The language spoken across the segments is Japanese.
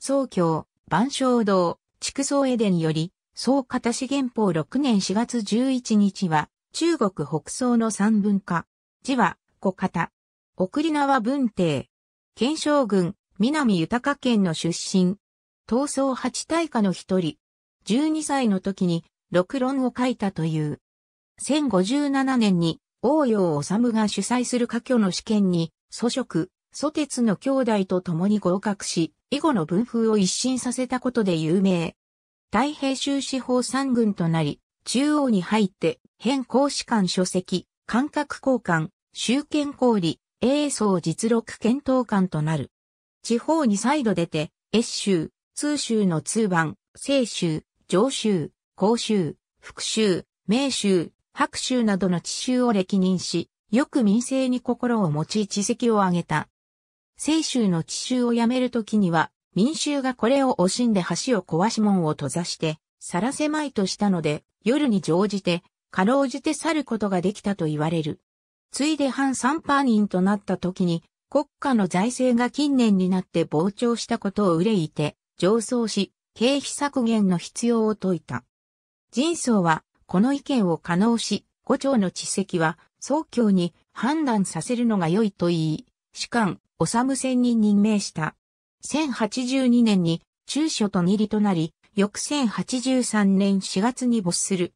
宗教、万象堂、畜草、エデにより、総片市元法6年4月11日は、中国北総の三文化。字は、小方。送り名は文帝。県将軍、南豊県の出身。闘争八大家の一人。12歳の時に、六論を書いたという。1057年に、王陽治が主催する科挙の試験に、祖職、祖鉄の兄弟と共に合格し、以後の文風を一新させたことで有名。太平州司法三軍となり、中央に入って、変更士官書籍、感覚交換、集権公理、英層実録検討官となる。地方に再度出て、越州、通州の通番、西州、上州、甲州、福州、明州、白州などの地州を歴任し、よく民政に心を持ち地籍を挙げた。清州の地州をやめるときには、民衆がこれを惜しんで橋を壊し門を閉ざして、さらせまいとしたので、夜に乗じて、かろうじて去ることができたと言われる。ついで反三パー人となった時に、国家の財政が近年になって膨張したことを憂いて、上層し、経費削減の必要を説いた。人相は、この意見を可能し、五朝の知責は、早教に判断させるのが良いと言い、士官、おさむ仙に任命した。1082年に中書と二里となり、翌1083年4月に没する。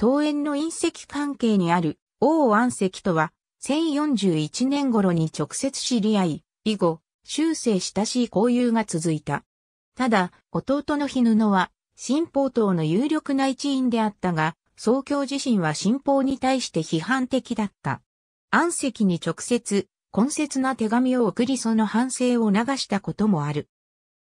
東園の隕石関係にある王安石とは、1041年頃に直接知り合い、以後、修正親しい交友が続いた。ただ、弟の日布は、新法党の有力な一員であったが、宗教自身は新法に対して批判的だった。安石に直接懇切な手紙を送りその反省を流したこともある。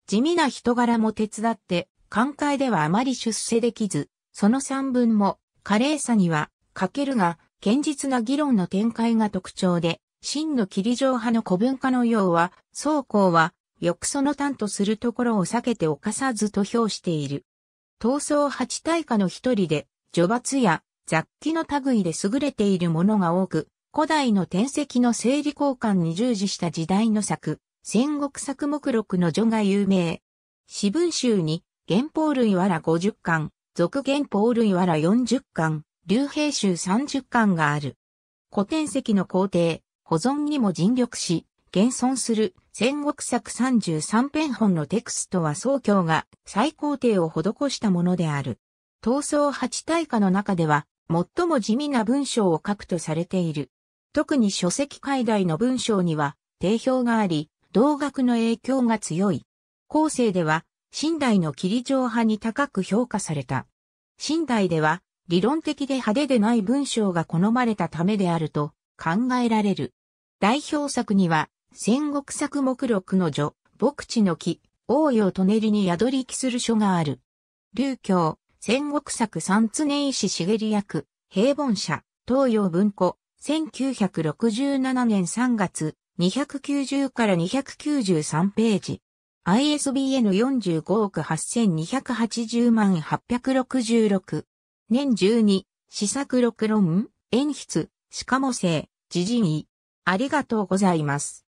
地味な人柄も手伝って、寛解ではあまり出世できず、その三文も、華麗さには、欠けるが、堅実な議論の展開が特徴で、真の霧状派の古文化のようは、双方は、よくその担とするところを避けて犯さずと評している。闘争八大家の一人で、除罰や雑記の類で優れているものが多く、古代の天籍の整理交換に従事した時代の作、戦国作目録の序が有名。私文集に、原宝類わら50巻、俗原宝類わら40巻、竜兵集30巻がある。古典石の皇帝、保存にも尽力し、現存する戦国作33編本のテクストは宗教が最高帝を施したものである。闘争八大家の中では、最も地味な文章を書くとされている。特に書籍解題の文章には定評があり、同学の影響が強い。後世では、新代の霧状派に高く評価された。新代では、理論的で派手でない文章が好まれたためであると考えられる。代表作には、戦国作目録の序、牧地の木、王陽舎人に宿りきする書がある。流教、戦国作三常石茂役、平凡社、東洋文庫、1967年3月、290から293ページ。ISBN 45億8280万866。年12、試作録論、演出、しかも性、自陣意。ありがとうございます。